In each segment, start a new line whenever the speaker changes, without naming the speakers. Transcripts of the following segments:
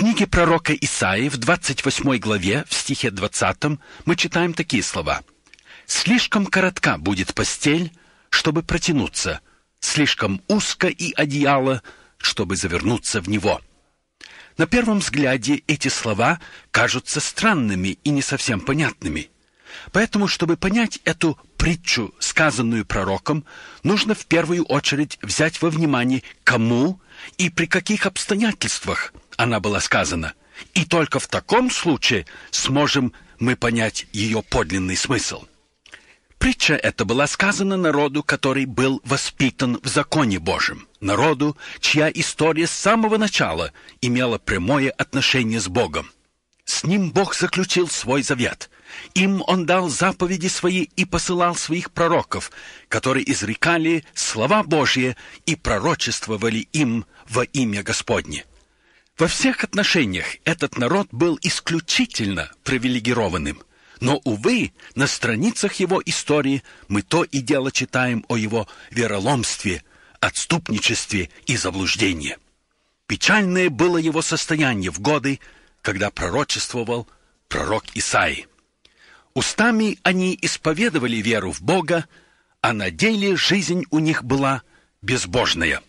книге пророка Исаии в 28 главе, в стихе 20, мы читаем такие слова. «Слишком коротка будет постель, чтобы протянуться, слишком узко и одеяло, чтобы завернуться в него». На первом взгляде эти слова кажутся странными и не совсем понятными. Поэтому, чтобы понять эту притчу, сказанную пророком, нужно в первую очередь взять во внимание, кому и при каких обстоятельствах она была сказана. И только в таком случае сможем мы понять ее подлинный смысл. Притча эта была сказана народу, который был воспитан в законе Божьем, народу, чья история с самого начала имела прямое отношение с Богом. С ним Бог заключил свой завет – им он дал заповеди свои и посылал своих пророков, которые изрекали слова Божьи и пророчествовали им во имя Господне. Во всех отношениях этот народ был исключительно привилегированным. Но, увы, на страницах его истории мы то и дело читаем о его вероломстве, отступничестве и заблуждении. Печальное было его состояние в годы, когда пророчествовал пророк Исаии. Устами они исповедовали веру в Бога, а на деле жизнь у них была безбожная.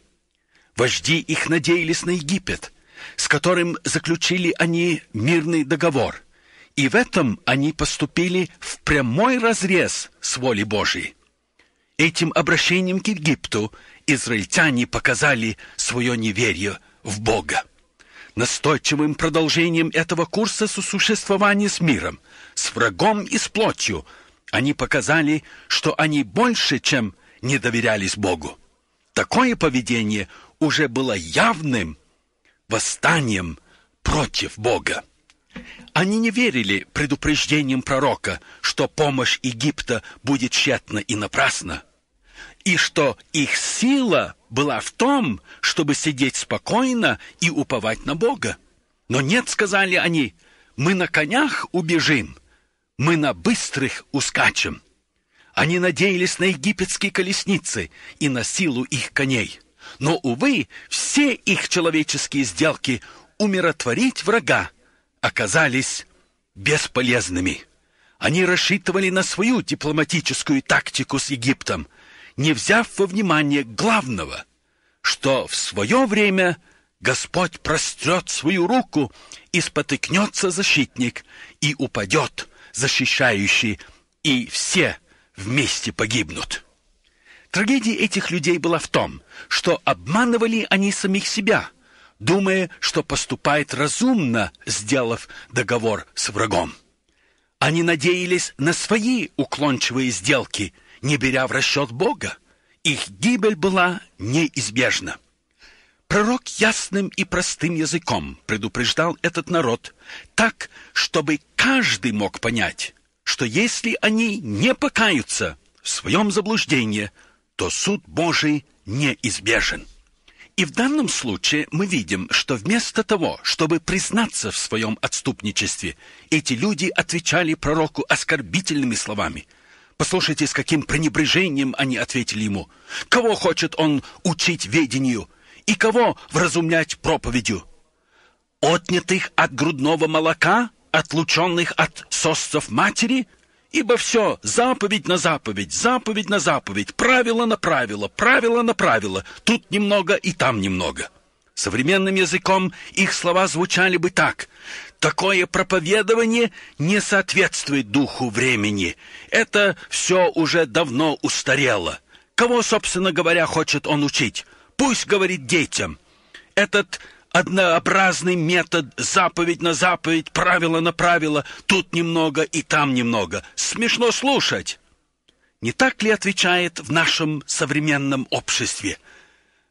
Вожди их надеялись на Египет, с которым заключили они мирный договор. И в этом они поступили в прямой разрез с волей Божией. Этим обращением к Египту израильтяне показали свое неверие в Бога. Настойчивым продолжением этого курса сосуществования с миром – с врагом и с плотью. Они показали, что они больше, чем не доверялись Богу. Такое поведение уже было явным восстанием против Бога. Они не верили предупреждениям пророка, что помощь Египта будет тщетна и напрасна, и что их сила была в том, чтобы сидеть спокойно и уповать на Бога. Но нет, сказали они, мы на конях убежим, мы на быстрых ускачем. Они надеялись на египетские колесницы и на силу их коней. Но увы, все их человеческие сделки умиротворить врага оказались бесполезными. Они рассчитывали на свою дипломатическую тактику с Египтом, не взяв во внимание главного, что в свое время Господь прострет свою руку и спотыкнется защитник и упадет защищающий, и все вместе погибнут. Трагедия этих людей была в том, что обманывали они самих себя, думая, что поступает разумно, сделав договор с врагом. Они надеялись на свои уклончивые сделки, не беря в расчет Бога. Их гибель была неизбежна. Пророк ясным и простым языком предупреждал этот народ так, чтобы каждый мог понять, что если они не покаются в своем заблуждении, то суд Божий неизбежен. И в данном случае мы видим, что вместо того, чтобы признаться в своем отступничестве, эти люди отвечали пророку оскорбительными словами. Послушайте, с каким пренебрежением они ответили ему. «Кого хочет он учить ведению?» и кого вразумлять проповедью? Отнятых от грудного молока, отлученных от сосцев матери? Ибо все заповедь на заповедь, заповедь на заповедь, правило на правило, правило на правило, тут немного и там немного». Современным языком их слова звучали бы так. Такое проповедование не соответствует духу времени. Это все уже давно устарело. Кого, собственно говоря, хочет он учить? Пусть говорит детям. Этот однообразный метод, заповедь на заповедь, правило на правило, тут немного и там немного. Смешно слушать. Не так ли отвечает в нашем современном обществе?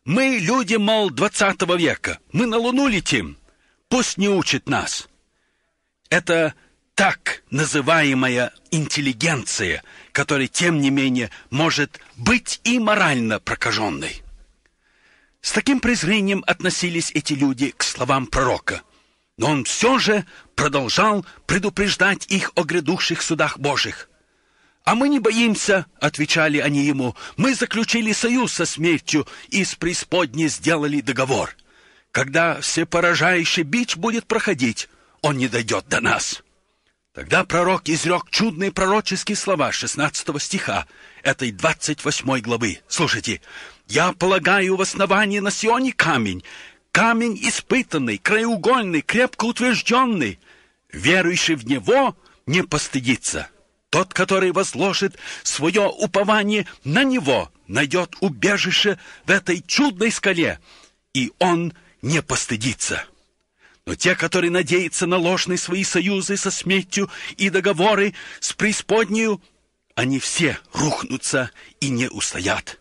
Мы люди, мол, двадцатого века. Мы на Луну летим. Пусть не учит нас. Это так называемая интеллигенция, которая, тем не менее, может быть и морально прокаженной. С таким презрением относились эти люди к словам пророка. Но он все же продолжал предупреждать их о грядущих судах Божьих. «А мы не боимся», — отвечали они ему, — «мы заключили союз со смертью и с преисподней сделали договор. Когда всепоражающий бич будет проходить, он не дойдет до нас». Тогда пророк изрек чудные пророческие слова 16 стиха этой 28 главы. Слушайте. «Я полагаю в основании на Сионе камень, камень испытанный, краеугольный, крепко утвержденный. Верующий в него не постыдится. Тот, который возложит свое упование на него, найдет убежище в этой чудной скале, и он не постыдится». Но те, которые надеются на ложные свои союзы со смертью и договоры с преисподнею, они все рухнутся и не устоят.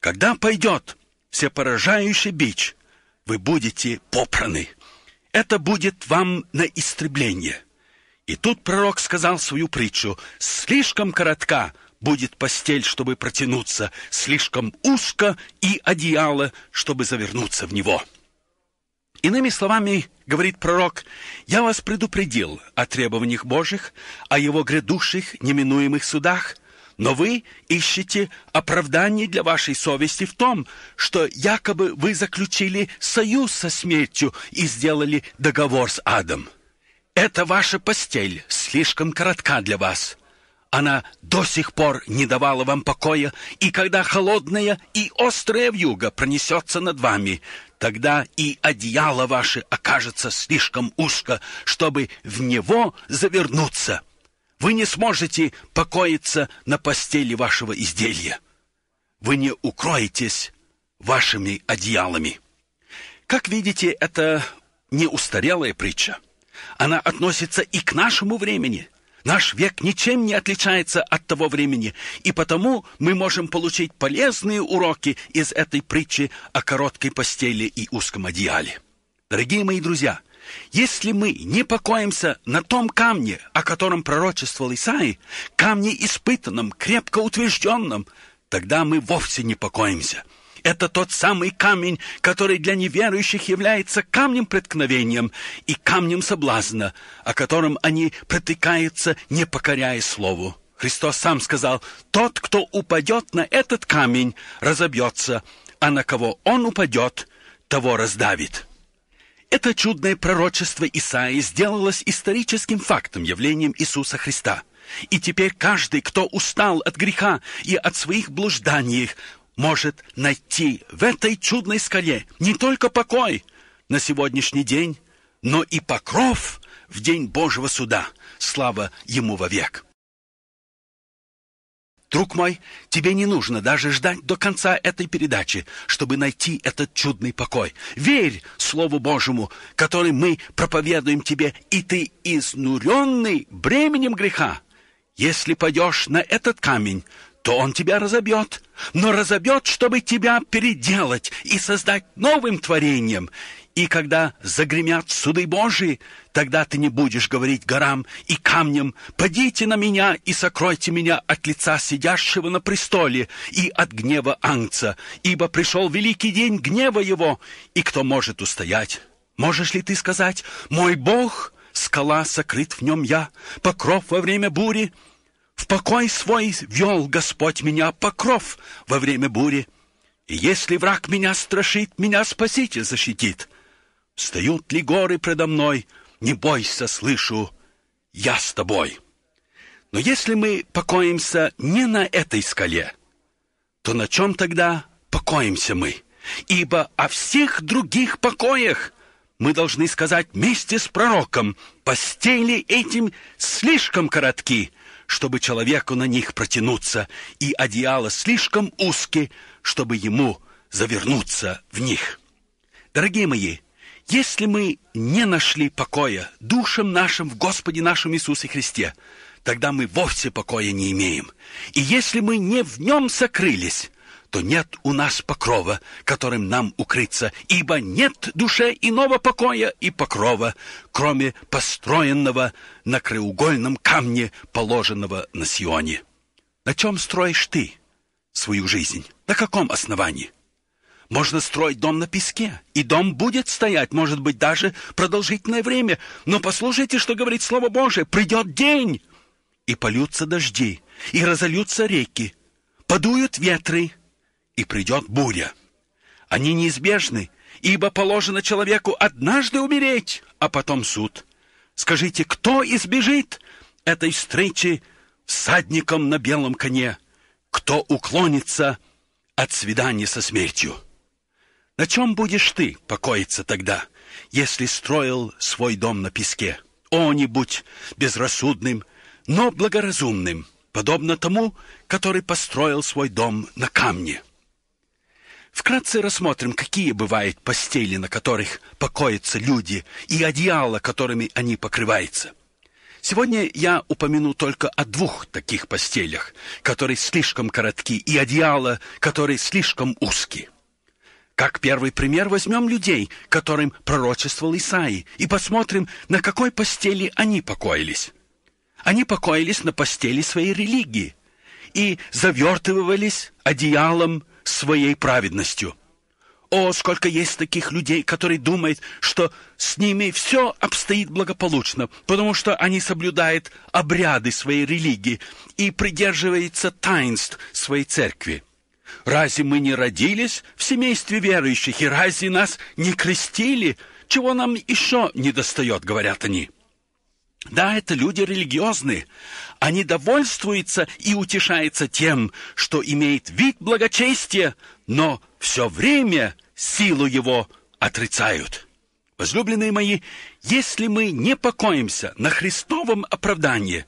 Когда пойдет всепоражающий бич, вы будете попраны. Это будет вам на истребление. И тут пророк сказал свою притчу: слишком коротка будет постель, чтобы протянуться, слишком узко и одеяло, чтобы завернуться в него. Иными словами, говорит пророк, я вас предупредил о требованиях Божьих, о его грядущих неминуемых судах, но вы ищете оправдание для вашей совести в том, что якобы вы заключили союз со смертью и сделали договор с адом. Это ваша постель слишком коротка для вас. Она до сих пор не давала вам покоя, и когда холодная и острая вьюга пронесется над вами, Тогда и одеяло ваше окажется слишком узко, чтобы в него завернуться. Вы не сможете покоиться на постели вашего изделия. Вы не укроетесь вашими одеялами. Как видите, это не устарелая притча. Она относится и к нашему времени. Наш век ничем не отличается от того времени, и потому мы можем получить полезные уроки из этой притчи о короткой постели и узком одеяле. Дорогие мои друзья, если мы не покоимся на том камне, о котором пророчествовал Исаи, камне испытанном, крепко утвержденном, тогда мы вовсе не покоимся – это тот самый камень, который для неверующих является камнем преткновением и камнем соблазна, о котором они протыкаются, не покоряя слову. Христос сам сказал, «Тот, кто упадет на этот камень, разобьется, а на кого он упадет, того раздавит». Это чудное пророчество Исаии сделалось историческим фактом, явлением Иисуса Христа. И теперь каждый, кто устал от греха и от своих блужданий, может найти в этой чудной скале не только покой на сегодняшний день, но и покров в день Божьего суда. Слава ему вовек. Друг мой, тебе не нужно даже ждать до конца этой передачи, чтобы найти этот чудный покой. Верь Слову Божьему, который мы проповедуем тебе, и ты изнуренный бременем греха. Если пойдешь на этот камень, то он тебя разобьет, но разобьет, чтобы тебя переделать и создать новым творением. И когда загремят суды Божии, тогда ты не будешь говорить горам и камням, «Подите на меня и сокройте меня от лица сидящего на престоле и от гнева ангца, ибо пришел великий день гнева его, и кто может устоять? Можешь ли ты сказать, «Мой Бог, скала сокрыт в нем я, покров во время бури»?» покой свой вел Господь меня покров во время бури. И если враг меня страшит, меня спаситель защитит. Стоят ли горы предо мной, не бойся, слышу, я с тобой. Но если мы покоимся не на этой скале, то на чем тогда покоимся мы? Ибо о всех других покоях мы должны сказать вместе с пророком, постели этим слишком коротки, чтобы человеку на них протянуться, и одеяло слишком узки, чтобы ему завернуться в них. Дорогие мои, если мы не нашли покоя душам нашим в Господе нашем Иисусе Христе, тогда мы вовсе покоя не имеем. И если мы не в нем сокрылись, то нет у нас покрова, которым нам укрыться, ибо нет душе иного покоя и покрова, кроме построенного на краеугольном камне, положенного на Сионе. На чем строишь ты свою жизнь? На каком основании? Можно строить дом на песке, и дом будет стоять, может быть, даже продолжительное время. Но послушайте, что говорит Слово Божие. Придет день, и полются дожди, и разольются реки, подуют ветры, и придет буря. Они неизбежны, ибо положено человеку однажды умереть, а потом суд. Скажите, кто избежит этой встречи всадником на белом коне? Кто уклонится от свидания со смертью? На чем будешь ты покоиться тогда, если строил свой дом на песке? О, не будь безрассудным, но благоразумным, подобно тому, который построил свой дом на камне». Вкратце рассмотрим, какие бывают постели, на которых покоятся люди, и одеяла, которыми они покрываются. Сегодня я упомяну только о двух таких постелях, которые слишком коротки, и одеяла, которые слишком узкие. Как первый пример возьмем людей, которым пророчествовал Исаи, и посмотрим, на какой постели они покоились. Они покоились на постели своей религии и завертывались одеялом своей праведностью. О, сколько есть таких людей, которые думают, что с ними все обстоит благополучно, потому что они соблюдают обряды своей религии и придерживаются таинств своей церкви. Разве мы не родились в семействе верующих, и разве нас не крестили? Чего нам еще не достает, говорят они. Да, это люди религиозные. Они довольствуются и утешаются тем, что имеет вид благочестия, но все время силу его отрицают. Возлюбленные мои, если мы не покоимся на Христовом оправдании,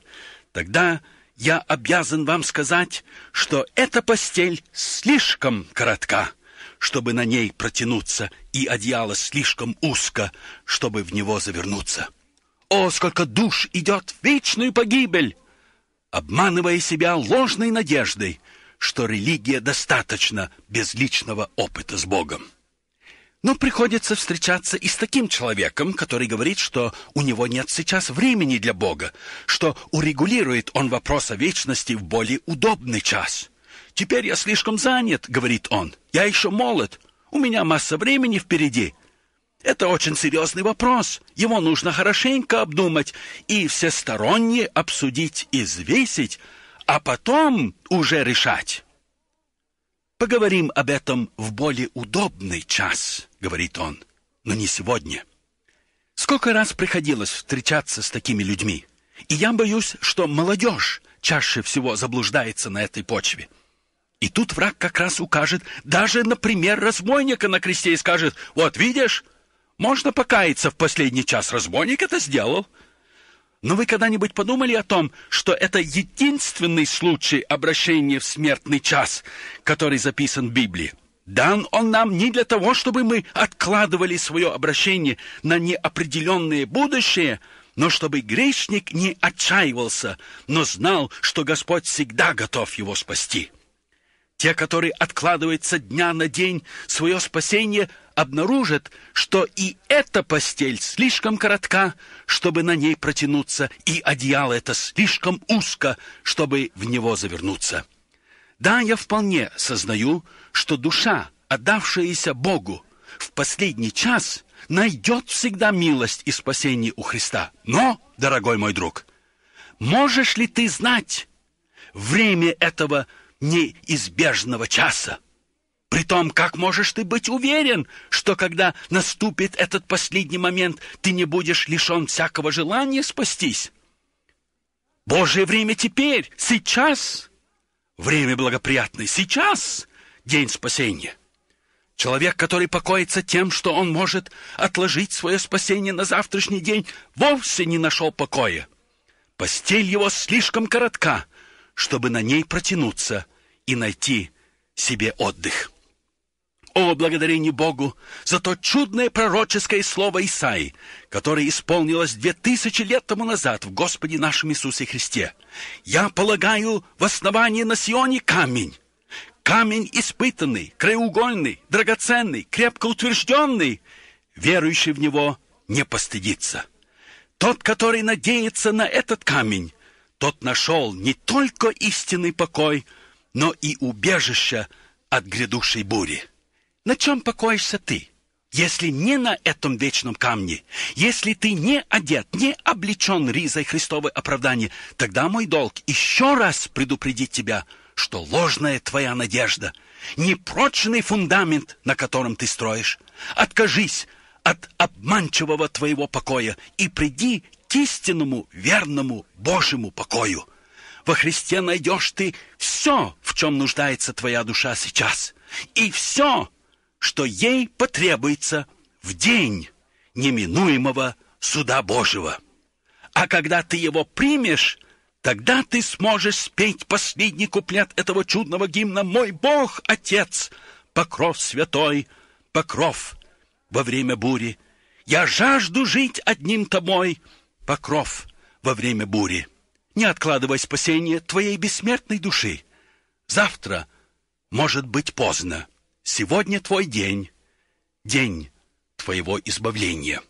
тогда я обязан вам сказать, что эта постель слишком коротка, чтобы на ней протянуться, и одеяло слишком узко, чтобы в него завернуться. О, сколько душ идет в вечную погибель! Обманывая себя ложной надеждой, что религия достаточно без личного опыта с Богом. Но приходится встречаться и с таким человеком, который говорит, что у него нет сейчас времени для Бога, что урегулирует он вопрос о вечности в более удобный час. «Теперь я слишком занят», — говорит он, — «я еще молод, у меня масса времени впереди». Это очень серьезный вопрос. Его нужно хорошенько обдумать и всесторонне обсудить, извесить, а потом уже решать. Поговорим об этом в более удобный час, говорит он, но не сегодня. Сколько раз приходилось встречаться с такими людьми, и я боюсь, что молодежь чаще всего заблуждается на этой почве. И тут враг как раз укажет даже например, разбойника на кресте и скажет: "Вот видишь, можно покаяться в последний час. Разбойник это сделал. Но вы когда-нибудь подумали о том, что это единственный случай обращения в смертный час, который записан в Библии? Дан он нам не для того, чтобы мы откладывали свое обращение на неопределенное будущее, но чтобы грешник не отчаивался, но знал, что Господь всегда готов его спасти. Те, которые откладывают со дня на день свое спасение – обнаружит, что и эта постель слишком коротка, чтобы на ней протянуться, и одеяло это слишком узко, чтобы в него завернуться. Да, я вполне сознаю, что душа, отдавшаяся Богу, в последний час найдет всегда милость и спасение у Христа. Но, дорогой мой друг, можешь ли ты знать время этого неизбежного часа? Притом, как можешь ты быть уверен, что когда наступит этот последний момент, ты не будешь лишен всякого желания спастись? Божье время теперь, сейчас. Время благоприятное сейчас, день спасения. Человек, который покоится тем, что он может отложить свое спасение на завтрашний день, вовсе не нашел покоя. Постель его слишком коротка, чтобы на ней протянуться и найти себе отдых. О, благодарение Богу за то чудное пророческое слово Исаи, которое исполнилось две тысячи лет тому назад в Господе нашем Иисусе Христе. Я полагаю в основании на Сионе камень, камень испытанный, краеугольный, драгоценный, крепко утвержденный, верующий в него не постыдится. Тот, который надеется на этот камень, тот нашел не только истинный покой, но и убежище от грядущей бури на чем покоишься ты? Если не на этом вечном камне, если ты не одет, не облечен ризой Христовой оправдания, тогда мой долг еще раз предупредить тебя, что ложная твоя надежда, непрочный фундамент, на котором ты строишь. Откажись от обманчивого твоего покоя и приди к истинному, верному Божьему покою. Во Христе найдешь ты все, в чем нуждается твоя душа сейчас, и все, что ей потребуется в день неминуемого суда Божьего. А когда ты его примешь, тогда ты сможешь спеть последний куплет этого чудного гимна «Мой Бог, Отец, покров святой, покров во время бури. Я жажду жить одним тобой, покров во время бури. Не откладывай спасение твоей бессмертной души. Завтра может быть поздно. Сегодня твой день, день твоего избавления.